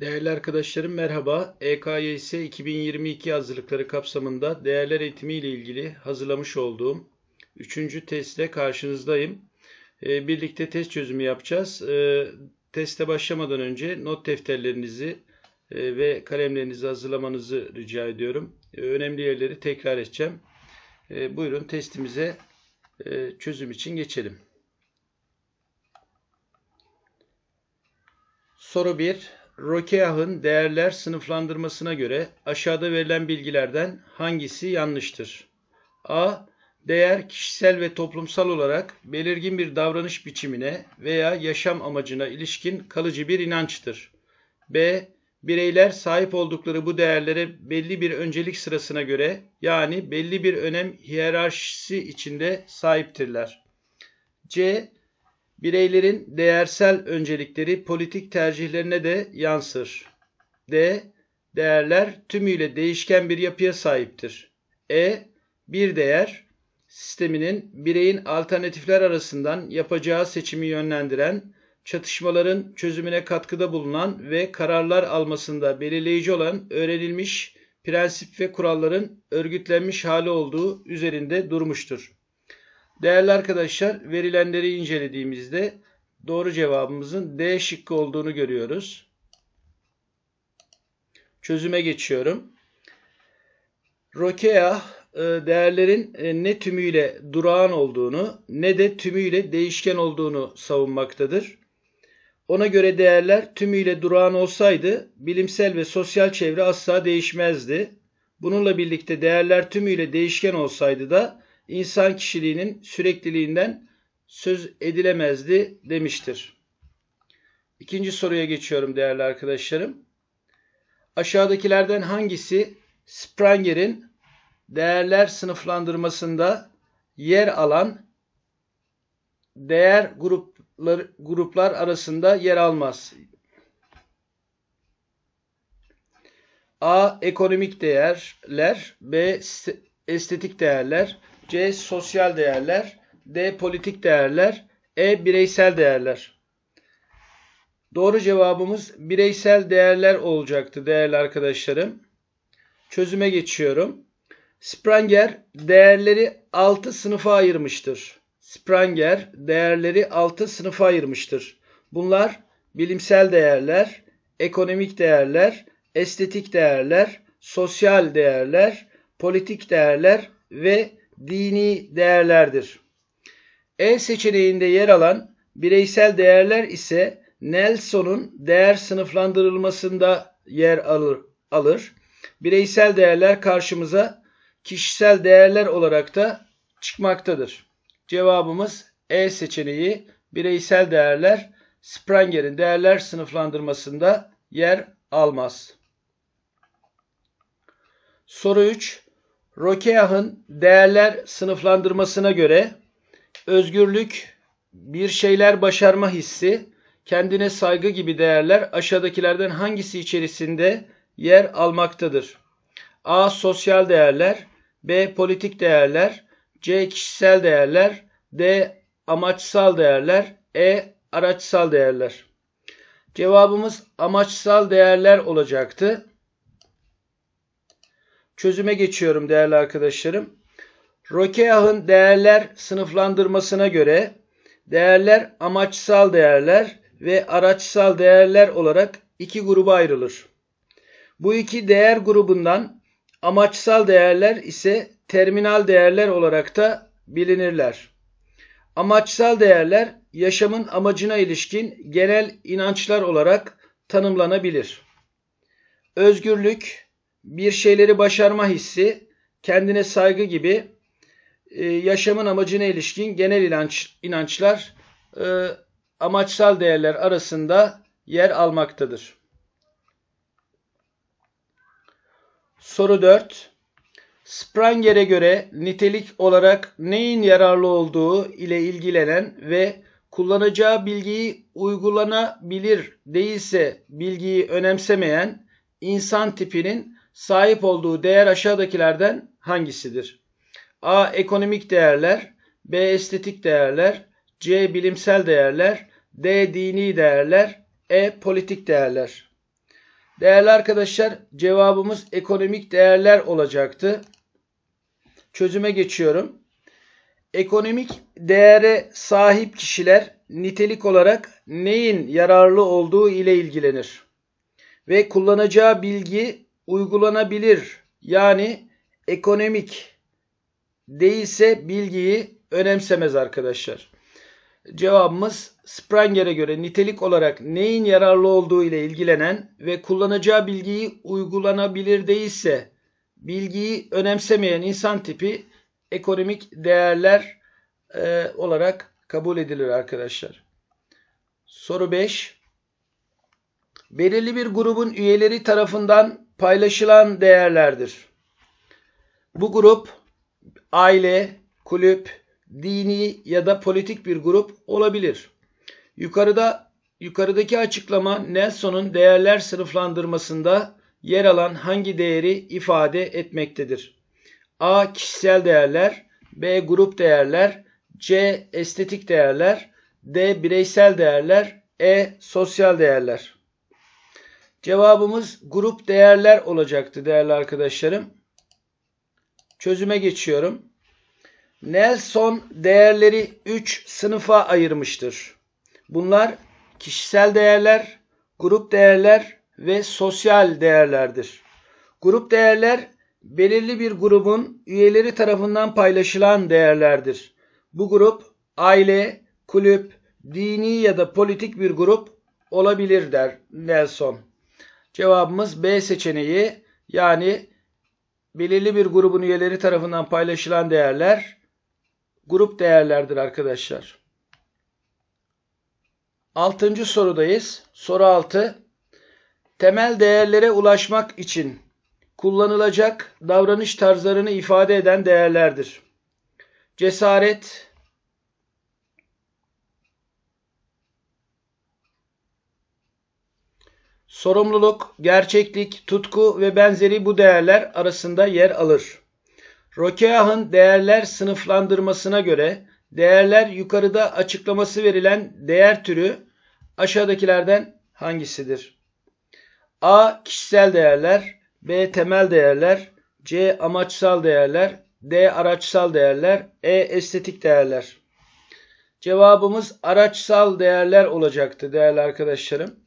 Değerli arkadaşlarım merhaba. EKYS 2022 hazırlıkları kapsamında değerler eğitimi ile ilgili hazırlamış olduğum 3. testle karşınızdayım. E, birlikte test çözümü yapacağız. E, teste başlamadan önce not defterlerinizi e, ve kalemlerinizi hazırlamanızı rica ediyorum. önemli yerleri tekrar edeceğim. E, buyurun testimize çözüm için geçelim. Soru 1. Rokeah'ın değerler sınıflandırmasına göre aşağıda verilen bilgilerden hangisi yanlıştır? A. Değer kişisel ve toplumsal olarak belirgin bir davranış biçimine veya yaşam amacına ilişkin kalıcı bir inançtır. B. Bireyler sahip oldukları bu değerlere belli bir öncelik sırasına göre yani belli bir önem hiyerarşisi içinde sahiptirler. C Bireylerin değersel öncelikleri politik tercihlerine de yansır. D. Değerler tümüyle değişken bir yapıya sahiptir. E. Bir değer sisteminin bireyin alternatifler arasından yapacağı seçimi yönlendiren, çatışmaların çözümüne katkıda bulunan ve kararlar almasında belirleyici olan öğrenilmiş prensip ve kuralların örgütlenmiş hali olduğu üzerinde durmuştur. Değerli arkadaşlar verilenleri incelediğimizde doğru cevabımızın D şıkkı olduğunu görüyoruz. Çözüme geçiyorum. Rokea e, değerlerin e, ne tümüyle durağan olduğunu ne de tümüyle değişken olduğunu savunmaktadır. Ona göre değerler tümüyle durağan olsaydı bilimsel ve sosyal çevre asla değişmezdi. Bununla birlikte değerler tümüyle değişken olsaydı da insan kişiliğinin sürekliliğinden söz edilemezdi demiştir. İkinci soruya geçiyorum değerli arkadaşlarım. Aşağıdakilerden hangisi Spranger'in değerler sınıflandırmasında yer alan değer grupları, gruplar arasında yer almaz? A. Ekonomik değerler B. Estetik değerler C. Sosyal değerler. D. Politik değerler. E. Bireysel değerler. Doğru cevabımız bireysel değerler olacaktı değerli arkadaşlarım. Çözüme geçiyorum. Spranger değerleri 6 sınıfa ayırmıştır. Spranger değerleri 6 sınıfa ayırmıştır. Bunlar bilimsel değerler, ekonomik değerler, estetik değerler, sosyal değerler, politik değerler ve dini değerlerdir. E seçeneğinde yer alan bireysel değerler ise Nelson'un değer sınıflandırılmasında yer alır. alır. Bireysel değerler karşımıza kişisel değerler olarak da çıkmaktadır. Cevabımız E seçeneği bireysel değerler Spranger'in değerler sınıflandırmasında yer almaz. Soru 3. Rokeah'ın değerler sınıflandırmasına göre özgürlük, bir şeyler başarma hissi, kendine saygı gibi değerler aşağıdakilerden hangisi içerisinde yer almaktadır? A. Sosyal değerler B. Politik değerler C. Kişisel değerler D. Amaçsal değerler E. Araçsal değerler Cevabımız amaçsal değerler olacaktı çözüme geçiyorum değerli arkadaşlarım. Rokeah'ın değerler sınıflandırmasına göre değerler amaçsal değerler ve araçsal değerler olarak iki gruba ayrılır. Bu iki değer grubundan amaçsal değerler ise terminal değerler olarak da bilinirler. Amaçsal değerler yaşamın amacına ilişkin genel inançlar olarak tanımlanabilir. Özgürlük, bir şeyleri başarma hissi, kendine saygı gibi e, yaşamın amacına ilişkin genel inanç, inançlar e, amaçsal değerler arasında yer almaktadır. Soru 4. Spranger'e göre nitelik olarak neyin yararlı olduğu ile ilgilenen ve kullanacağı bilgiyi uygulanabilir değilse bilgiyi önemsemeyen insan tipinin sahip olduğu değer aşağıdakilerden hangisidir? A. Ekonomik değerler B. Estetik değerler C. Bilimsel değerler D. Dini değerler E. Politik değerler Değerli arkadaşlar cevabımız ekonomik değerler olacaktı. Çözüme geçiyorum. Ekonomik değere sahip kişiler nitelik olarak neyin yararlı olduğu ile ilgilenir ve kullanacağı bilgi uygulanabilir yani ekonomik değilse bilgiyi önemsemez arkadaşlar. Cevabımız Spranger'e göre nitelik olarak neyin yararlı olduğu ile ilgilenen ve kullanacağı bilgiyi uygulanabilir değilse bilgiyi önemsemeyen insan tipi ekonomik değerler e, olarak kabul edilir arkadaşlar. Soru 5. Belirli bir grubun üyeleri tarafından paylaşılan değerlerdir. Bu grup aile, kulüp, dini ya da politik bir grup olabilir. Yukarıda yukarıdaki açıklama Nelson'un değerler sınıflandırmasında yer alan hangi değeri ifade etmektedir? A. Kişisel değerler B. Grup değerler C. Estetik değerler D. Bireysel değerler E. Sosyal değerler Cevabımız grup değerler olacaktı değerli arkadaşlarım. Çözüme geçiyorum. Nelson değerleri 3 sınıfa ayırmıştır. Bunlar kişisel değerler, grup değerler ve sosyal değerlerdir. Grup değerler belirli bir grubun üyeleri tarafından paylaşılan değerlerdir. Bu grup aile, kulüp, dini ya da politik bir grup olabilir der Nelson. Cevabımız B seçeneği yani belirli bir grubun üyeleri tarafından paylaşılan değerler grup değerlerdir arkadaşlar. Altıncı sorudayız. Soru 6. Temel değerlere ulaşmak için kullanılacak davranış tarzlarını ifade eden değerlerdir. Cesaret, Sorumluluk, gerçeklik, tutku ve benzeri bu değerler arasında yer alır. Rokeah'ın değerler sınıflandırmasına göre değerler yukarıda açıklaması verilen değer türü aşağıdakilerden hangisidir? A. Kişisel değerler B. Temel değerler C. Amaçsal değerler D. Araçsal değerler E. Estetik değerler Cevabımız araçsal değerler olacaktı değerli arkadaşlarım.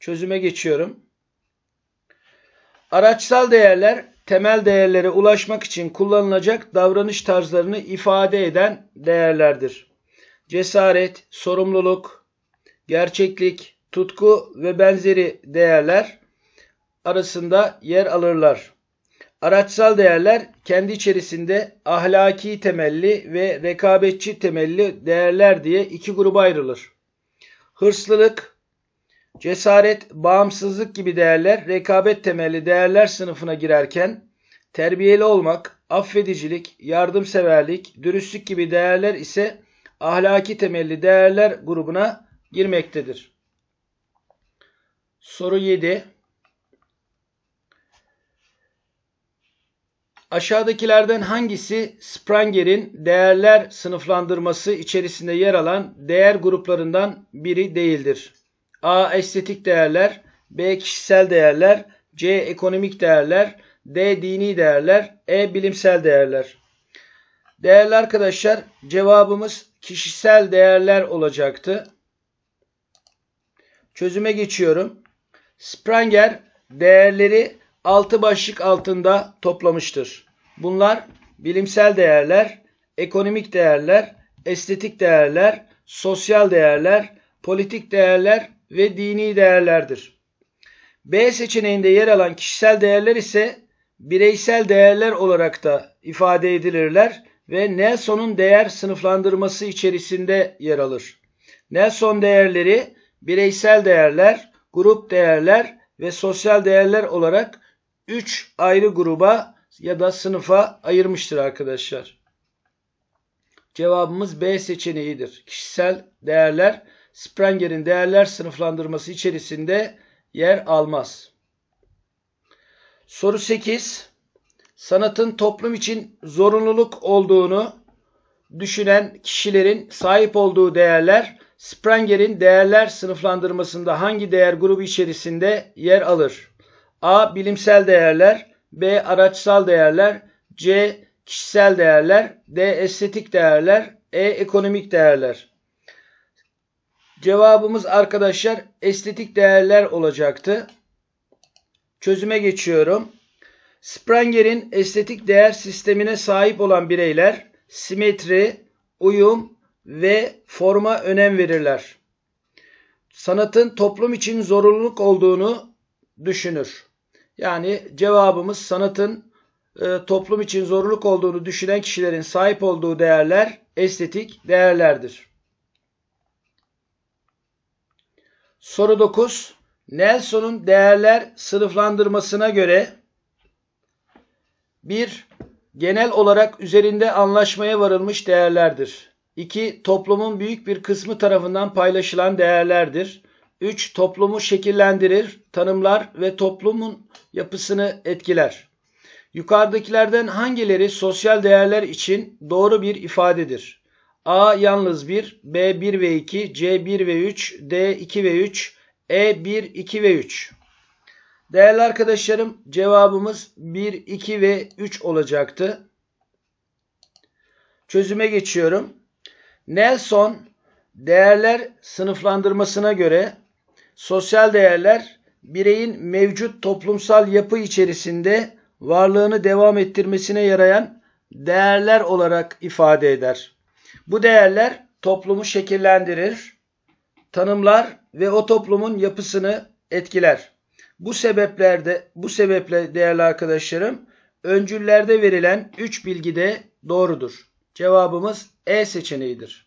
Çözüme geçiyorum. Araçsal değerler temel değerlere ulaşmak için kullanılacak davranış tarzlarını ifade eden değerlerdir. Cesaret, sorumluluk, gerçeklik, tutku ve benzeri değerler arasında yer alırlar. Araçsal değerler kendi içerisinde ahlaki temelli ve rekabetçi temelli değerler diye iki gruba ayrılır. Hırslılık, Cesaret, bağımsızlık gibi değerler rekabet temelli değerler sınıfına girerken terbiyeli olmak, affedicilik, yardımseverlik, dürüstlük gibi değerler ise ahlaki temelli değerler grubuna girmektedir. Soru 7. Aşağıdakilerden hangisi Spranger'in değerler sınıflandırması içerisinde yer alan değer gruplarından biri değildir? A. Estetik değerler. B. Kişisel değerler. C. Ekonomik değerler. D. Dini değerler. E. Bilimsel değerler. Değerli arkadaşlar cevabımız kişisel değerler olacaktı. Çözüme geçiyorum. Sprenger değerleri 6 başlık altında toplamıştır. Bunlar bilimsel değerler, ekonomik değerler, estetik değerler, sosyal değerler, politik değerler ve dini değerlerdir. B seçeneğinde yer alan kişisel değerler ise bireysel değerler olarak da ifade edilirler ve Nelson'un değer sınıflandırması içerisinde yer alır. Nelson değerleri bireysel değerler, grup değerler ve sosyal değerler olarak 3 ayrı gruba ya da sınıfa ayırmıştır arkadaşlar. Cevabımız B seçeneğidir. Kişisel değerler Sprenger'in değerler sınıflandırması içerisinde yer almaz. Soru 8. Sanatın toplum için zorunluluk olduğunu düşünen kişilerin sahip olduğu değerler Sprenger'in değerler sınıflandırmasında hangi değer grubu içerisinde yer alır? A. Bilimsel değerler B. Araçsal değerler C. Kişisel değerler D. Estetik değerler E. Ekonomik değerler Cevabımız arkadaşlar estetik değerler olacaktı. Çözüme geçiyorum. Spranger'in estetik değer sistemine sahip olan bireyler simetri, uyum ve forma önem verirler. Sanatın toplum için zorunluluk olduğunu düşünür. Yani cevabımız sanatın e, toplum için zorunluluk olduğunu düşünen kişilerin sahip olduğu değerler estetik değerlerdir. Soru 9. Nelson'un değerler sınıflandırmasına göre 1. Genel olarak üzerinde anlaşmaya varılmış değerlerdir. 2. Toplumun büyük bir kısmı tarafından paylaşılan değerlerdir. 3. Toplumu şekillendirir, tanımlar ve toplumun yapısını etkiler. Yukarıdakilerden hangileri sosyal değerler için doğru bir ifadedir? A yalnız 1, B 1 ve 2, C 1 ve 3, D 2 ve 3, E 1, 2 ve 3. Değerli arkadaşlarım cevabımız 1, 2 ve 3 olacaktı. Çözüme geçiyorum. Nelson değerler sınıflandırmasına göre sosyal değerler bireyin mevcut toplumsal yapı içerisinde varlığını devam ettirmesine yarayan değerler olarak ifade eder. Bu değerler toplumu şekillendirir, tanımlar ve o toplumun yapısını etkiler. Bu sebeplerde bu sebeple değerli arkadaşlarım öncüllerde verilen 3 bilgi de doğrudur. Cevabımız E seçeneğidir.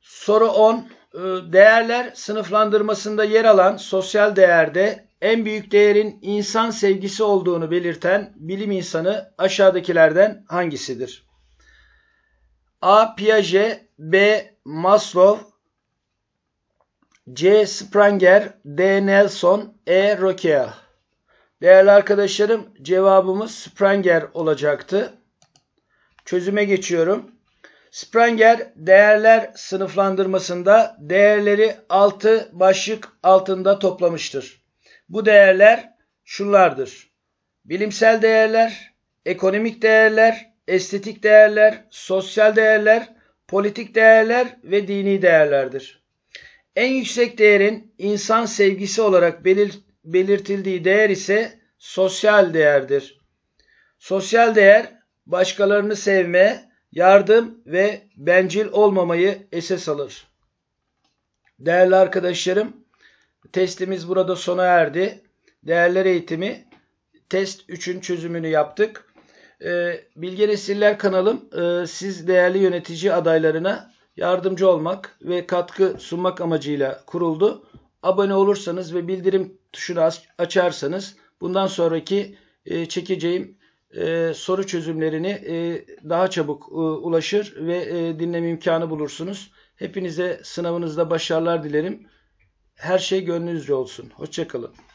Soru 10. Ee, değerler sınıflandırmasında yer alan sosyal değerde en büyük değerin insan sevgisi olduğunu belirten bilim insanı aşağıdakilerden hangisidir? A. Piaget B. Maslow C. Spranger D. Nelson E. Rokia Değerli arkadaşlarım cevabımız Spranger olacaktı. Çözüme geçiyorum. Spranger değerler sınıflandırmasında değerleri 6 başlık altında toplamıştır. Bu değerler şunlardır. Bilimsel değerler, ekonomik değerler, estetik değerler, sosyal değerler, politik değerler ve dini değerlerdir. En yüksek değerin insan sevgisi olarak belir belirtildiği değer ise sosyal değerdir. Sosyal değer başkalarını sevme, yardım ve bencil olmamayı esas alır. Değerli arkadaşlarım, testimiz burada sona erdi. Değerler eğitimi test 3'ün çözümünü yaptık. Ee, Bilge Nesiller kanalım e, siz değerli yönetici adaylarına yardımcı olmak ve katkı sunmak amacıyla kuruldu. Abone olursanız ve bildirim tuşunu açarsanız bundan sonraki e, çekeceğim e, soru çözümlerini daha çabuk ulaşır ve dinleme imkanı bulursunuz. Hepinize sınavınızda başarılar dilerim. Her şey gönlünüzce olsun. Hoşçakalın.